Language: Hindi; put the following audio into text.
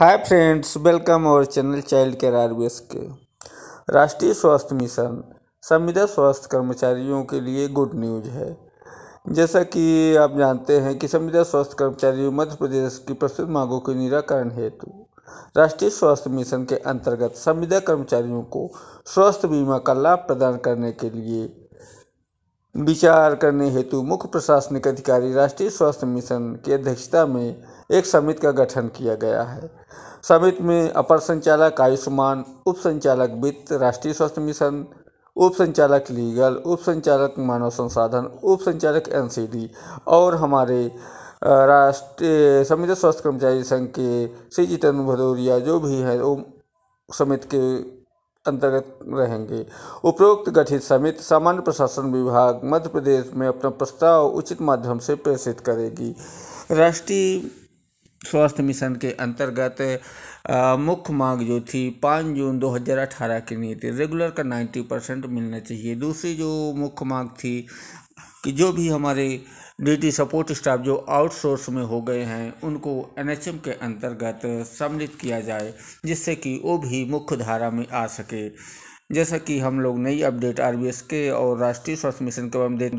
hi friends welcome our channel child care आर के राष्ट्रीय स्वास्थ्य मिशन संविदा स्वास्थ्य कर्मचारियों के लिए गुड न्यूज है जैसा कि आप जानते हैं कि संविदा स्वास्थ्य कर्मचारी मध्य प्रदेश की प्रस्तुत मांगों के निराकरण हेतु राष्ट्रीय स्वास्थ्य मिशन के अंतर्गत संविदा कर्मचारियों को स्वास्थ्य बीमा का लाभ प्रदान करने के लिए विचार करने हेतु मुख्य प्रशासनिक अधिकारी राष्ट्रीय स्वास्थ्य मिशन की अध्यक्षता में एक समिति का गठन किया गया है समिति में अपर संचालक आयुष्मान उप संचालक वित्त राष्ट्रीय स्वास्थ्य मिशन उप संचालक लीगल उप संचालक मानव संसाधन उप संचालक एन और हमारे राष्ट्रीय समिति स्वास्थ्य कर्मचारी संघ के श्री जितन भदौरिया जो भी हैं वो समिति के अंतर्गत रहेंगे उपरोक्त गठित समिति सामान्य प्रशासन विभाग मध्य प्रदेश में अपना प्रस्ताव उचित माध्यम से प्रेषित करेगी राष्ट्रीय स्वास्थ्य मिशन के अंतर्गत मुख्य मांग जो थी पाँच जून 2018 के लिए थी रेगुलर का 90 परसेंट मिलना चाहिए दूसरी जो मुख्य मांग थी कि जो भी हमारे ड्यूटी सपोर्ट स्टाफ जो आउटसोर्स में हो गए हैं उनको एनएचएम के अंतर्गत सम्मिलित किया जाए जिससे कि वो भी मुख्य धारा में आ सके जैसा कि हम लोग नई अपडेट आरबीएस के और राष्ट्रीय स्वास्थ्य मिशन के में